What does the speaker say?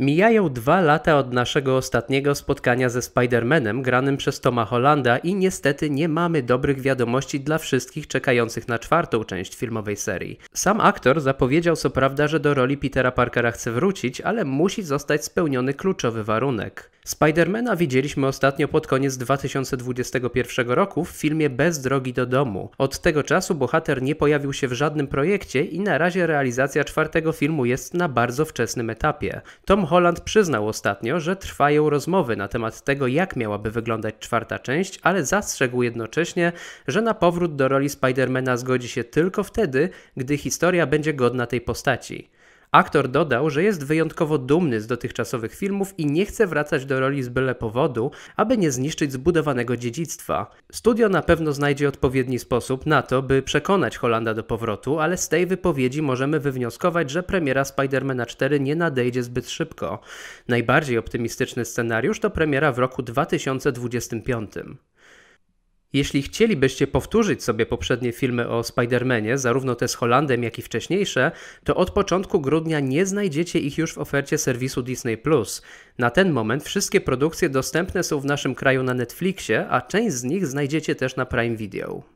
Mijają dwa lata od naszego ostatniego spotkania ze Spider-Manem granym przez Toma Hollanda i niestety nie mamy dobrych wiadomości dla wszystkich czekających na czwartą część filmowej serii. Sam aktor zapowiedział co prawda, że do roli Petera Parkera chce wrócić, ale musi zostać spełniony kluczowy warunek. Spidermana widzieliśmy ostatnio pod koniec 2021 roku w filmie Bez drogi do domu. Od tego czasu bohater nie pojawił się w żadnym projekcie i na razie realizacja czwartego filmu jest na bardzo wczesnym etapie. Tom Tom Holland przyznał ostatnio, że trwają rozmowy na temat tego, jak miałaby wyglądać czwarta część, ale zastrzegł jednocześnie, że na powrót do roli Spidermana zgodzi się tylko wtedy, gdy historia będzie godna tej postaci. Aktor dodał, że jest wyjątkowo dumny z dotychczasowych filmów i nie chce wracać do roli z byle powodu, aby nie zniszczyć zbudowanego dziedzictwa. Studio na pewno znajdzie odpowiedni sposób na to, by przekonać Holanda do powrotu, ale z tej wypowiedzi możemy wywnioskować, że premiera Spidermana 4 nie nadejdzie zbyt szybko. Najbardziej optymistyczny scenariusz to premiera w roku 2025. Jeśli chcielibyście powtórzyć sobie poprzednie filmy o Spider-Manie, zarówno te z Holandem, jak i wcześniejsze, to od początku grudnia nie znajdziecie ich już w ofercie serwisu Disney. Na ten moment wszystkie produkcje dostępne są w naszym kraju na Netflixie, a część z nich znajdziecie też na Prime Video.